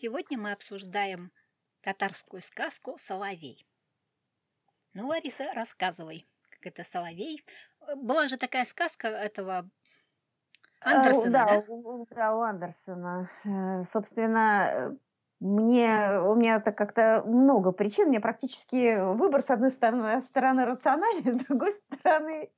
Сегодня мы обсуждаем татарскую сказку «Соловей». Ну, Лариса, рассказывай, как это «Соловей». Э, была же такая сказка этого а, Андерсона, да? Да, да, у Андерсона. Э, собственно, мне, у меня это как-то много причин. У меня практически выбор, с одной стороны, стороны рациональный, с другой стороны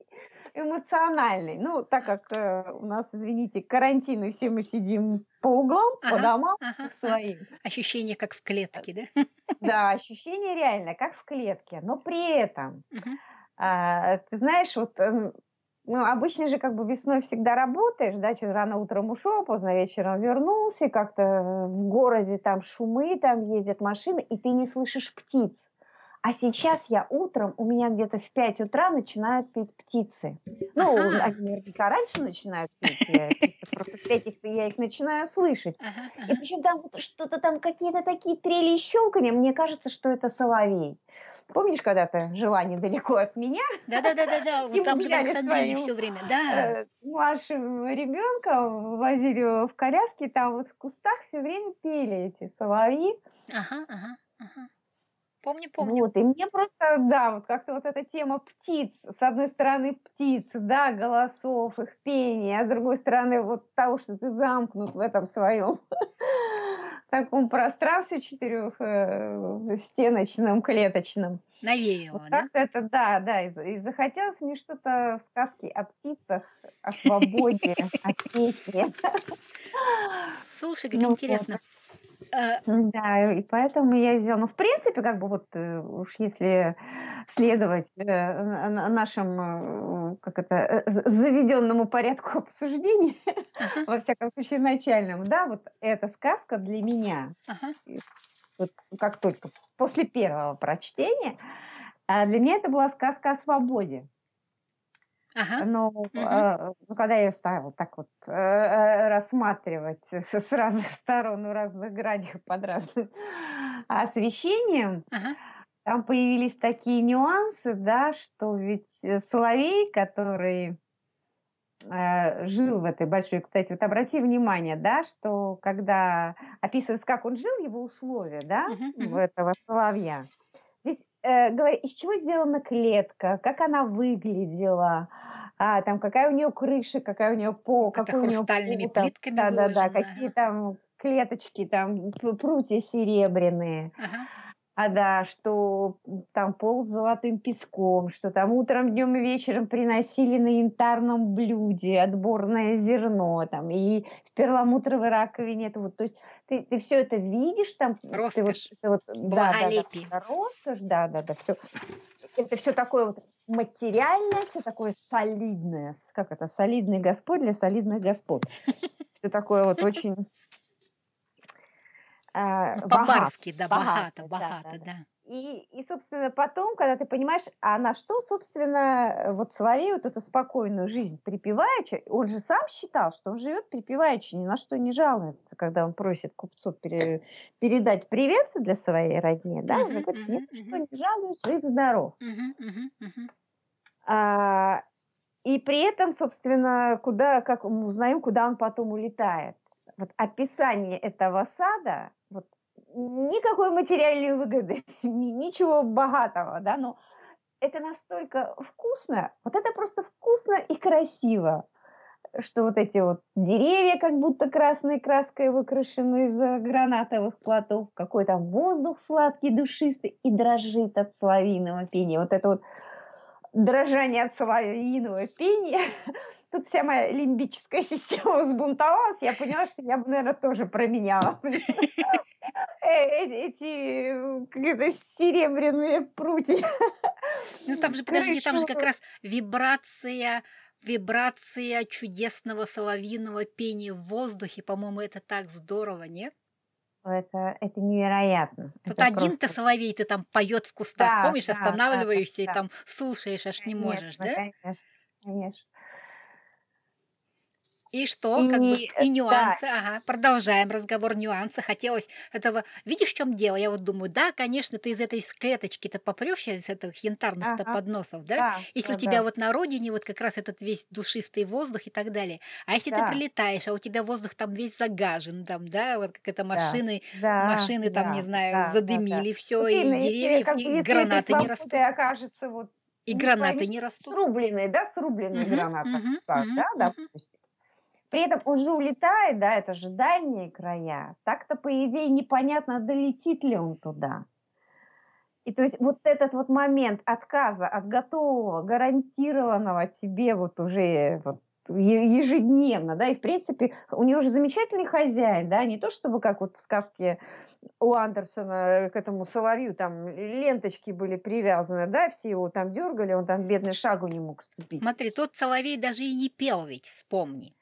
эмоциональный. Ну, так как э, у нас, извините, карантин, и все мы сидим по углам, ага, по домам, ага, к своим. Ощущение, как в клетке, э, да? Да, ощущение реально, как в клетке. Но при этом, ага. э, ты знаешь, вот... Э, ну, обычно же как бы весной всегда работаешь, да, что рано утром ушел, поздно вечером вернулся, как-то э, в городе там шумы, там ездят машины, и ты не слышишь птиц. А сейчас я утром, у меня где-то в 5 утра начинают петь птицы. Ну, а они наверняка раньше начинают петь, я, просто в 5 их, я их начинаю слышать. И причем там что-то там, какие-то такие трели и щелкания, мне кажется, что это соловей. Помнишь, когда ты жила недалеко от меня? Да, да, да, да, да. Вот там же в Александрии все время, да. Вашим э, ребенком возили в коляске, там вот в кустах все время пели эти соловьи. Ага, ага, ага. Помню, помню. Вот, и мне просто, да, вот как-то вот эта тема птиц, с одной стороны птиц, да, голосов, их пения, а с другой стороны вот того, что ты замкнут в этом своем таком пространстве четырех э, стеночном, клеточном. Навеяло, вот да? это, да, да, и, и захотелось мне что-то сказки о птицах, о свободе, о песне. Слушай, как ну интересно. Да, э, и поэтому я сделала. Ну, в принципе, как бы вот э, уж если следовать э, нашим, как это, заведенному порядку обсуждения, во всяком случае начальному, да, вот эта сказка для меня, вот как только после первого прочтения, для меня это была сказка о свободе. Ага. Но угу. э, когда я стала так вот э, э рассматривать с разных сторон, у разных граней под разным освещением, ага. там появились такие нюансы, да, что ведь э, Соловей, который э, жил в этой большой. Кстати, вот обрати внимание, да, что когда описывается, как он жил, его условия, да, uh-huh, этого соловья, Э, из чего сделана клетка, как она выглядела, а, там какая у нее крыша, какая у нее пол, как какой у нее хрустальными плитками там, да, да, да, какие там клеточки, там прутья серебряные. Ага а да, что там пол с золотым песком, что там утром, днем и вечером приносили на янтарном блюде отборное зерно, там, и в перламутровой раковине это вот, то есть ты, ты все это видишь там. Роскошь. Ты вот, это вот, да, да, да, роскошь, да, да, да, все. Это все такое вот материальное, все такое солидное. Как это? Солидный Господь для солидных господ. Все такое вот очень Э, ну, По-барски, да, богато, богато, богато да. да, И, и, собственно, потом, когда ты понимаешь, а на что, собственно, э, вот сварил вот эту спокойную жизнь припеваючи, он же сам считал, что он живет припеваючи, ни на что не жалуется, когда он просит купцу пере, передать привет для своей родни, да, он говорит, нет, что не жалуюсь, жив-здоров. А, и при этом, собственно, куда, как мы узнаем, куда он потом улетает вот описание этого сада, вот никакой материальной выгоды, ничего богатого, да, но это настолько вкусно, вот это просто вкусно и красиво, что вот эти вот деревья как будто красной краской выкрашены из гранатовых платов, какой-то воздух сладкий, душистый и дрожит от соловьиного пения. Вот это вот дрожание от соловьиного пения – тут вся моя лимбическая система взбунтовалась, я поняла, что я бы, наверное, тоже променяла э, э, эти какие-то э, серебряные прутья. Ну там же, подожди, там же как раз вибрация вибрация чудесного соловьиного пения в воздухе, по-моему, это так здорово, нет? Это, это невероятно. Тут это один-то просто... соловей ты там поет в кустах, да, помнишь, да, останавливаешься да, и там слушаешь, аж конечно, не можешь, да? Конечно, конечно. И что, и, как бы, и нюансы, да. ага, продолжаем разговор нюансы, хотелось этого, видишь, в чем дело, я вот думаю, да, конечно, ты из этой клеточки-то попрешь, из этих янтарных-то ага. подносов, да, да если да, у тебя да. вот на родине вот как раз этот весь душистый воздух и так далее, а если да. ты прилетаешь, а у тебя воздух там весь загажен, там, да, вот как это машины, да. машины да. там, да. не знаю, да. задымили да. все, ну, и, и деревьев, как, и гранаты не растут. окажется вот и ну, гранаты не растут. Срубленные, да, срубленные угу, гранаты, угу, так, угу, да, угу. допустим. При этом он же улетает, да, это же дальние края. Так-то, по идее, непонятно, долетит ли он туда. И то есть вот этот вот момент отказа от готового, гарантированного тебе вот уже вот ежедневно, да, и в принципе у нее уже замечательный хозяин, да, не то чтобы как вот в сказке у Андерсона э, к этому соловью там ленточки были привязаны, да, все его там дергали, он там бедный шагу не мог ступить. Смотри, тот соловей даже и не пел ведь, вспомни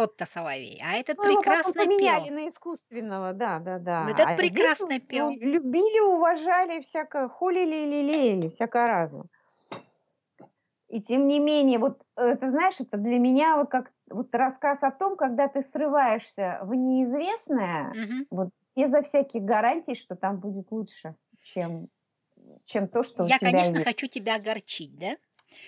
тот-то соловей, а этот ну, а прекрасно его пел. на искусственного, да, да, да. Но этот а прекрасно здесь, пел. Любили, уважали, всякое, холили, лелеяли, всякое разное. И тем не менее, вот это, знаешь, это для меня вот как вот рассказ о том, когда ты срываешься в неизвестное, угу. вот безо всяких гарантий, что там будет лучше, чем, чем то, что Я, у тебя конечно, есть. хочу тебя огорчить, да?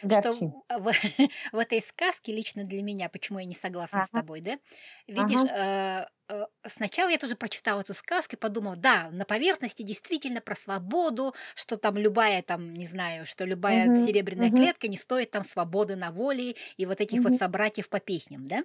что в, в этой сказке лично для меня, почему я не согласна ага. с тобой, да, видишь, ага. э, Э, сначала я тоже прочитала эту сказку и подумала, да, на поверхности действительно про свободу, что там любая там, не знаю, что любая угу, серебряная угу. клетка не стоит там свободы на воле и вот этих угу. вот собратьев по песням, да?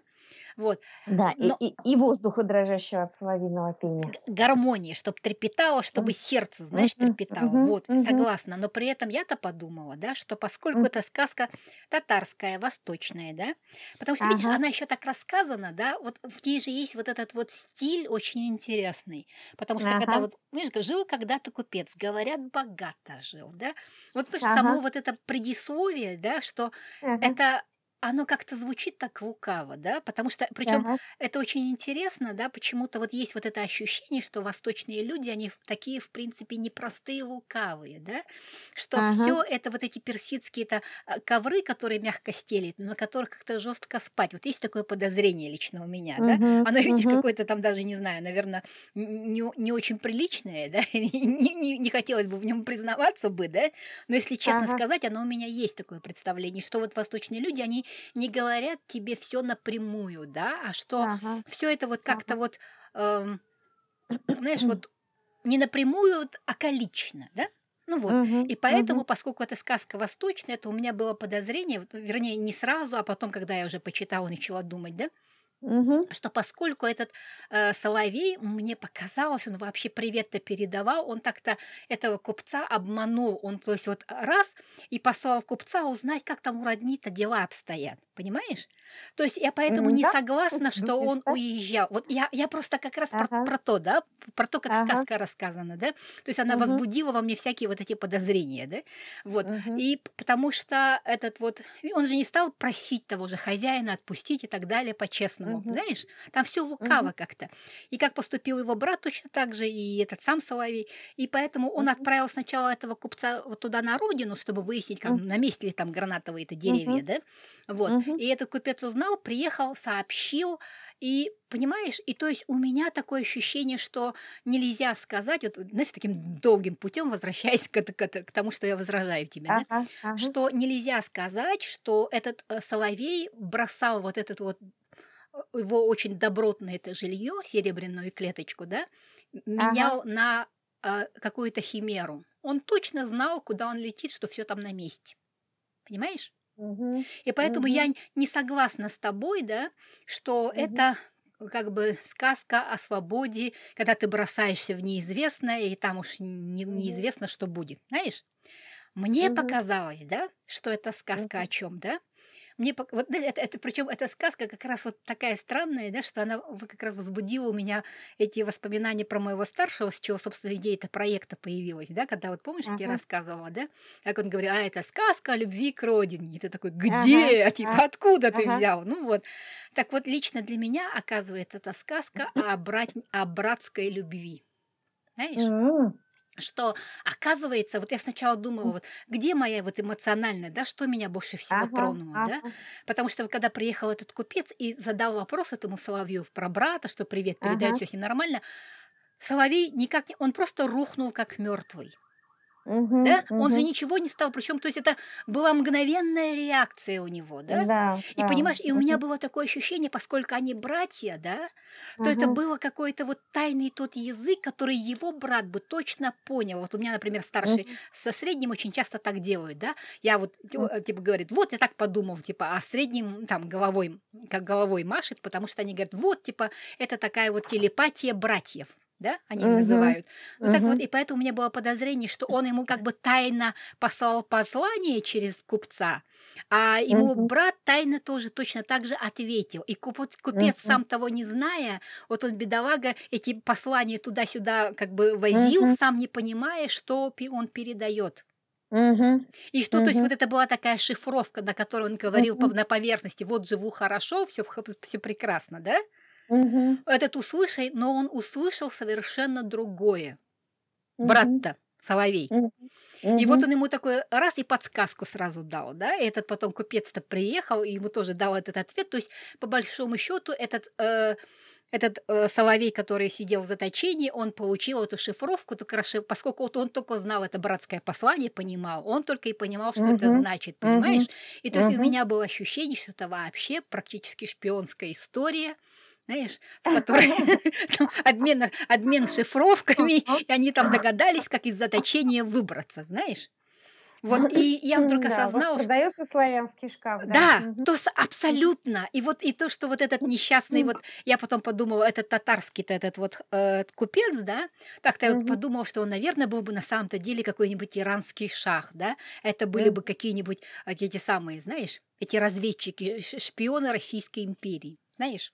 Вот. Да, Но... и, и, и воздуха дрожащего от соловьиного пения. Гармонии, чтобы трепетало, чтобы mm. сердце, знаешь, трепетало. Mm-hmm. Вот, mm-hmm. согласна. Но при этом я-то подумала, да, что поскольку mm. это сказка татарская, восточная, да, потому что, ага. видишь, она еще так рассказана, да, вот в ней же есть вот этот вот стиль очень интересный. Потому что ага. когда вот, видишь, жил когда-то купец, говорят, богато жил, да? Вот потому ага. само вот это предисловие, да, что ага. это оно как-то звучит так лукаво, да, потому что, причем ага. это очень интересно, да, почему-то вот есть вот это ощущение, что восточные люди, они такие, в принципе, непростые, лукавые, да, что ага. все это вот эти персидские это а, ковры, которые мягко стелят, на которых как-то жестко спать. Вот есть такое подозрение лично у меня, угу, да, оно, видишь, угу. какое-то там даже, не знаю, наверное, не, не очень приличное, да, не, не, не хотелось бы в нем признаваться бы, да, но если честно ага. сказать, оно у меня есть такое представление, что вот восточные люди, они не говорят тебе все напрямую, да, а что ага. все это вот как-то ага. вот, эм, знаешь, вот не напрямую, а колично, да? Ну вот, угу, и поэтому, угу. поскольку это сказка восточная, то у меня было подозрение, вернее, не сразу, а потом, когда я уже почитала, начала думать, да, Угу. Что поскольку этот э, Соловей, мне показалось, он вообще привет-то передавал, он так-то этого купца обманул. Он, то есть, вот раз и послал купца узнать, как там у родни-то дела обстоят. Понимаешь? То есть я поэтому не согласна, что он уезжал. Вот я, я просто как раз ага. про, про то, да, про то, как ага. сказка рассказана, да. То есть она угу. возбудила во мне всякие вот эти подозрения, да. Вот. Угу. И потому что этот вот, он же не стал просить того же хозяина отпустить и так далее по-честному по угу. знаешь? Там все лукаво угу. как-то. И как поступил его брат точно так же, и этот сам Соловей. И поэтому он угу. отправил сначала этого купца вот туда на родину, чтобы выяснить, как, угу. на месте ли там гранатовые это деревья, угу. да? Вот. Угу. И этот купец узнал, приехал, сообщил, и Понимаешь? И то есть у меня такое ощущение, что нельзя сказать, вот, знаешь, таким долгим путем возвращаясь к, к, к тому, что я возражаю тебе, ага, да? ага. что нельзя сказать, что этот э, Соловей бросал вот этот вот его очень добротное это жилье, серебряную клеточку, да, менял ага. на э, какую-то химеру. Он точно знал, куда он летит, что все там на месте. Понимаешь? Угу. И поэтому угу. я не согласна с тобой, да, что угу. это как бы сказка о свободе, когда ты бросаешься в неизвестное, и там уж не, неизвестно, что будет, знаешь? Мне угу. показалось, да, что это сказка угу. о чем, да? мне вот это, это причем эта сказка как раз вот такая странная, да, что она как раз возбудила у меня эти воспоминания про моего старшего, с чего, собственно, идея этого проекта появилась, да, когда вот помнишь, uh-huh. я тебе рассказывала, да, как он говорит, а это сказка о любви к родине, и ты такой, где, uh-huh. типа, а, откуда uh-huh. ты взял, ну вот, так вот лично для меня оказывается эта сказка о, брат... о братской любви, знаешь? что оказывается, вот я сначала думала, вот где моя вот эмоциональная, да, что меня больше всего ага, тронуло, ага. да, потому что вот когда приехал этот купец и задал вопрос этому Соловью про брата, что привет, передает ага. все нормально, Соловей никак не, он просто рухнул как мертвый угу, да? Угу. Он же ничего не стал, причем, то есть это была мгновенная реакция у него, да? Да. И да. понимаешь, и у меня было такое ощущение, поскольку они братья, да, то угу. это было какой-то вот тайный тот язык, который его брат бы точно понял. Вот у меня, например, старший угу. со средним очень часто так делают, да? Я вот типа, типа говорит, вот я так подумал, типа, а средним там головой, как головой машет, потому что они говорят, вот типа это такая вот телепатия братьев да, они uh-huh. называют. Ну uh-huh. так вот, и поэтому у меня было подозрение, что он ему как бы тайно послал послание через купца, а ему uh-huh. брат тайно тоже точно так же ответил. И купец, купец uh-huh. сам того не зная, вот он, бедолага, эти послания туда-сюда как бы возил, uh-huh. сам не понимая, что он передает. Угу. И что, угу. то есть вот это была такая шифровка, на которой он говорил угу. на поверхности, вот живу хорошо, все прекрасно, да? Угу. Этот услышай, но он услышал совершенно другое. Угу. Брат-то, Соловей. Угу. И вот он ему такой раз и подсказку сразу дал, да, и этот потом купец-то приехал, и ему тоже дал этот ответ, то есть по большому счету этот... Э, этот э, соловей, который сидел в заточении, он получил эту шифровку, только поскольку вот он только знал это братское послание, понимал, он только и понимал, что угу. это значит, понимаешь? Угу. И то есть угу. у меня было ощущение, что это вообще практически шпионская история, знаешь, в которой обмен, обмен шифровками, и они там догадались, как из заточения выбраться, знаешь? Вот, ну, и я вдруг осознала, да, вот что... славянский шкаф, да? Да, то с... абсолютно. И вот и то, что вот этот ну, несчастный, вот я потом подумала, этот татарский-то этот вот э, купец, да, так-то я вот подумала, что он, наверное, был бы на самом-то деле какой-нибудь иранский шах, да? Это были бы какие-нибудь э, эти самые, знаешь, эти разведчики, шпионы Российской империи, знаешь?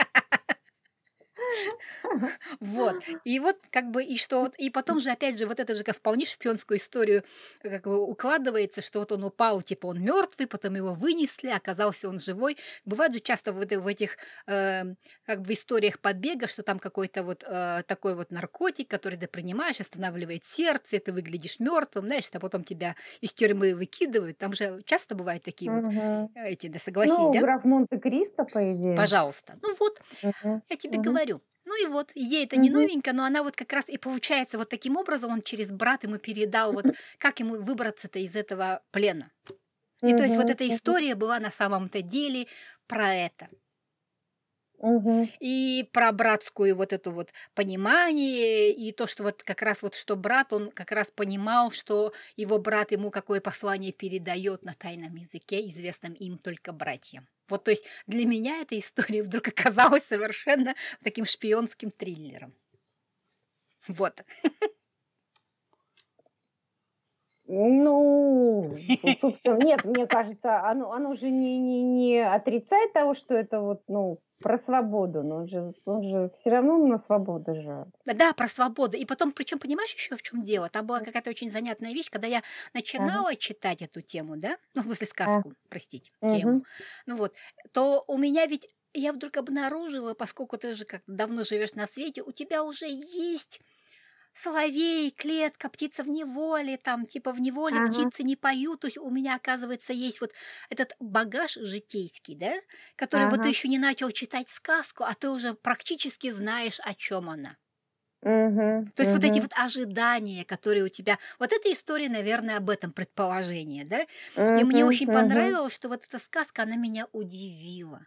Вот. И вот как бы, и что вот, и потом же, опять же, вот это же как вполне шпионскую историю э, как бы укладывается, что вот он упал, типа он мертвый, потом его вынесли, оказался он живой. Бывает же часто вот в этих э, как бы историях побега, что там какой-то вот э, такой вот наркотик, который ты принимаешь, останавливает сердце, ты выглядишь мертвым, знаешь, а потом тебя из тюрьмы выкидывают. Там же часто бывают такие угу. вот э, эти, да, согласись, ну, да? граф Монте-Кристо, по идее. Пожалуйста. Ну вот, угу. я тебе угу. говорю. Ну и вот, идея-то не новенькая, но она вот как раз и получается вот таким образом, он через брат ему передал, вот как ему выбраться-то из этого плена. И то есть вот эта история была на самом-то деле про это. И про братскую вот эту вот понимание, и то, что вот как раз вот, что брат, он как раз понимал, что его брат ему какое послание передает на тайном языке, известным им только братьям. Вот, то есть для меня эта история вдруг оказалась совершенно таким шпионским триллером. Вот. Ну, собственно, нет, мне кажется, оно, оно же не, не, не отрицает того, что это вот, ну, про свободу, но он же, он же все равно на свободу же. Да, про свободу. И потом, причем, понимаешь еще в чем дело? Там была какая-то очень занятная вещь, когда я начинала ага. читать эту тему, да, ну, в смысле сказку, ага. простите, тему, угу. ну вот, то у меня ведь я вдруг обнаружила, поскольку ты же как давно живешь на свете, у тебя уже есть соловей, клетка, птица в неволе, там, типа, в неволе ага. птицы не поют. То есть у меня, оказывается, есть вот этот багаж житейский, да, который ага. вот ты еще не начал читать сказку, а ты уже практически знаешь, о чем она. Угу, То есть угу. вот эти вот ожидания, которые у тебя... Вот эта история, наверное, об этом предположение, да? Угу, и мне очень угу. понравилось, что вот эта сказка, она меня удивила.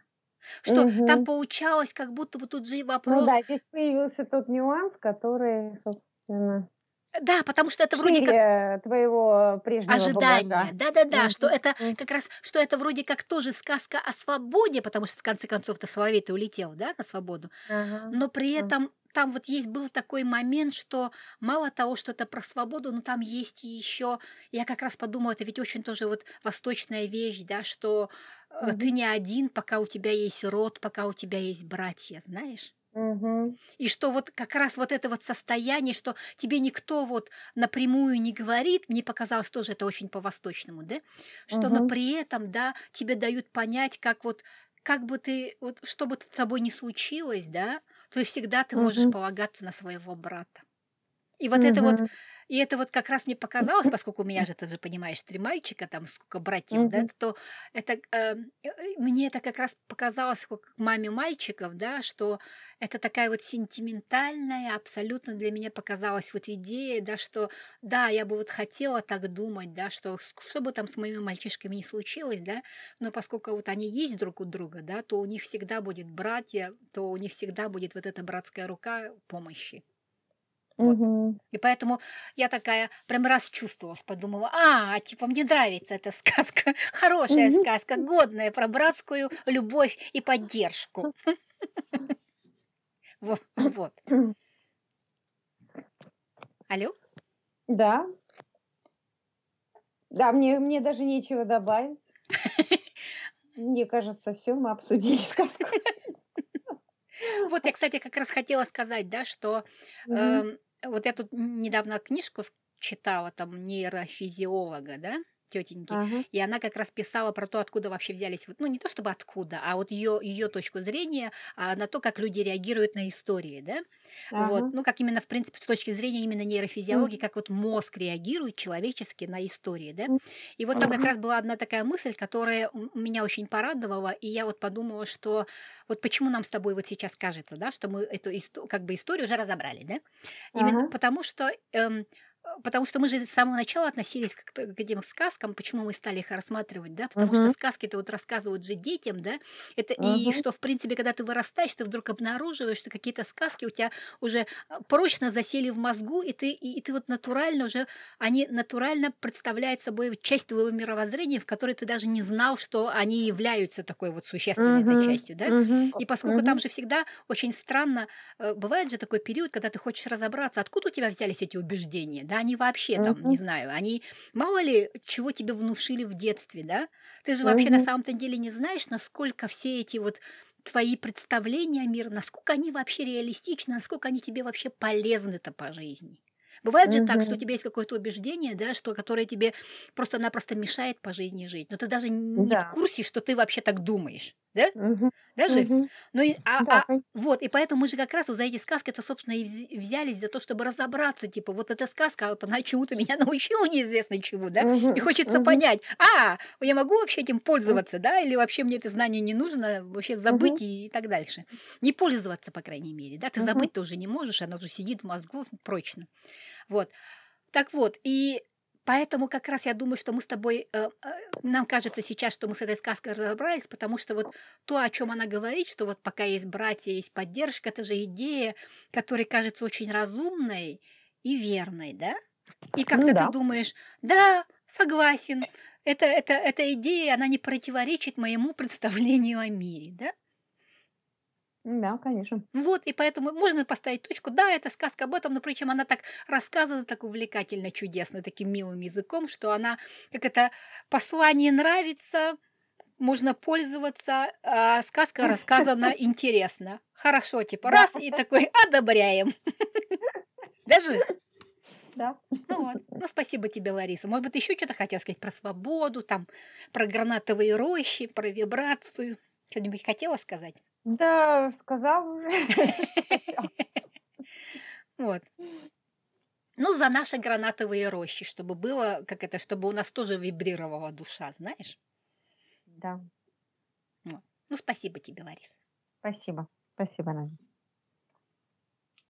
Что угу. там получалось, как будто бы тут же и вопрос... Ну да, здесь появился тот нюанс, который, собственно, собственно. Э, да, потому что это вроде как твоего прежнего ожидания. Да-да-да, mm-hmm. что это mm-hmm. как раз, что это вроде как тоже сказка о свободе, потому что в конце концов ты соловей ты улетел, да, на свободу. Uh-huh. Но при этом uh-huh. там вот есть был такой момент, что мало того, что это про свободу, но там есть еще, я как раз подумала, это ведь очень тоже вот восточная вещь, да, что mm-hmm. ты не один, пока у тебя есть род, пока у тебя есть братья, знаешь? И что вот как раз вот это вот состояние, что тебе никто вот напрямую не говорит, мне показалось тоже это очень по-восточному, да, что угу. но при этом, да, тебе дают понять, как вот, как бы ты, вот что бы с тобой ни случилось, да, то и всегда ты можешь полагаться на своего брата. И вот угу. это вот и это вот как раз мне показалось, поскольку у меня же, ты же понимаешь, три мальчика, там сколько братьев, mm-hmm. да, то это, эм, э, э, мне это как раз показалось, как маме мальчиков, да, что это такая вот сентиментальная, абсолютно для меня показалась вот идея, да, что да, я бы вот хотела так думать, да, что что бы там с моими мальчишками не случилось, да, но поскольку вот они есть друг у друга, да, то у них всегда будет братья, то у них всегда будет вот эта братская рука помощи. Вот. И поэтому я такая прям расчувствовалась, подумала, а, типа, мне нравится эта сказка, хорошая угу. сказка, годная про братскую любовь и поддержку. Вот. Алло? Да. Да, мне, мне даже нечего добавить. Мне кажется, все, мы обсудили сказку. Вот я, кстати, как раз хотела сказать, да, что э, вот я тут недавно книжку читала, там, нейрофизиолога, да, тетеньки. Ага. И она как раз писала про то, откуда вообще взялись, ну не то чтобы откуда, а вот ее, ее точку зрения а, на то, как люди реагируют на истории, да? Ага. Вот, ну как именно, в принципе, с точки зрения именно нейрофизиологии, как вот мозг реагирует человечески на истории, да? И вот там ага. как раз была одна такая мысль, которая меня очень порадовала, и я вот подумала, что вот почему нам с тобой вот сейчас кажется, да, что мы эту как бы историю уже разобрали, да? Именно ага. потому что... Эм, Э, потому что мы же с самого начала относились к, к этим сказкам, почему мы стали их рассматривать, да, потому угу. что сказки-то вот рассказывают же детям, да, это угу. и что, в принципе, когда ты вырастаешь, ты вдруг обнаруживаешь, что какие-то сказки у тебя уже э, прочно засели в мозгу, и ты, и, и ты вот натурально уже, они натурально представляют собой часть твоего мировоззрения, в которой ты даже не знал, что они являются такой вот существенной угу. этой частью, да, угу. и поскольку угу. там же всегда очень странно, э, бывает же такой период, когда ты хочешь разобраться, откуда у тебя взялись эти убеждения, да, да они вообще там, не знаю, они мало ли чего тебе внушили в детстве, да? Ты же вообще на самом-то деле не знаешь, насколько все эти вот твои представления о мире, насколько они вообще реалистичны, насколько они тебе вообще полезны-то по жизни. Бывает же так, что у тебя есть какое-то убеждение, да, что которое тебе просто-напросто мешает по жизни жить, но ты даже не в курсе, что ты вообще так думаешь да? Угу. Да, Жив? Угу. Ну, и, а, да. а, вот, и поэтому мы же как раз за эти сказки это собственно, и взялись за то, чтобы разобраться, типа, вот эта сказка, вот она чему-то меня научила неизвестно чему, да? Угу. И хочется угу. понять, а, я могу вообще этим пользоваться, угу. да? Или вообще мне это знание не нужно, вообще забыть угу. и, и так дальше. Не пользоваться, по крайней мере, да? Ты угу. забыть тоже не можешь, она уже сидит в мозгу прочно. Вот. Так вот, и Поэтому как раз я думаю, что мы с тобой, э, э, нам кажется сейчас, что мы с этой сказкой разобрались, потому что вот то, о чем она говорит, что вот пока есть братья, есть поддержка, это же идея, которая кажется очень разумной и верной, да? И как-то ну, да. ты думаешь, да, согласен, это, это, эта идея, она не противоречит моему представлению о мире, да? Да, конечно. Вот, и поэтому можно поставить точку. Да, это сказка об этом, но причем она так рассказана так увлекательно, чудесно, таким милым языком, что она, как это, послание нравится, можно пользоваться, а сказка рассказана интересно. Хорошо, типа, раз, и такой, одобряем. Даже? Да. Ну вот. Ну, спасибо тебе, Лариса. Может быть, еще что-то хотела сказать про свободу, там, про гранатовые рощи, про вибрацию? Что-нибудь хотела сказать? Да, сказал уже. Вот. Ну, за наши гранатовые рощи, чтобы было, как это, чтобы у нас тоже вибрировала душа, знаешь? Да. Ну, спасибо тебе, Лариса. Спасибо. Спасибо, Надя.